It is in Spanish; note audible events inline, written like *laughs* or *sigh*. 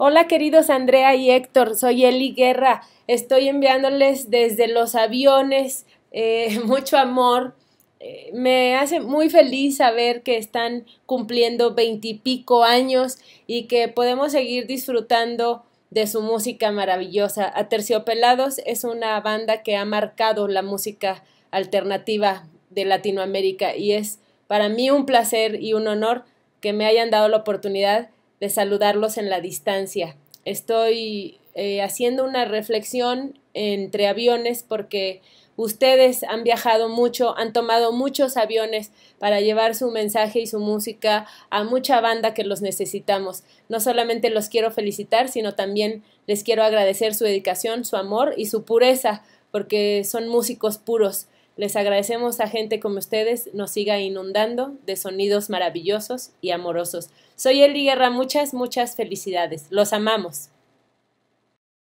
Hola queridos Andrea y Héctor, soy Eli Guerra. Estoy enviándoles desde los aviones eh, *laughs* mucho amor. Eh, me hace muy feliz saber que están cumpliendo veintipico años y que podemos seguir disfrutando de su música maravillosa. Aterciopelados es una banda que ha marcado la música alternativa de Latinoamérica y es para mí un placer y un honor que me hayan dado la oportunidad de saludarlos en la distancia. Estoy eh, haciendo una reflexión entre aviones porque ustedes han viajado mucho, han tomado muchos aviones para llevar su mensaje y su música a mucha banda que los necesitamos. No solamente los quiero felicitar, sino también les quiero agradecer su dedicación, su amor y su pureza, porque son músicos puros. Les agradecemos a gente como ustedes nos siga inundando de sonidos maravillosos y amorosos. Soy Eli Guerra, muchas, muchas felicidades. Los amamos.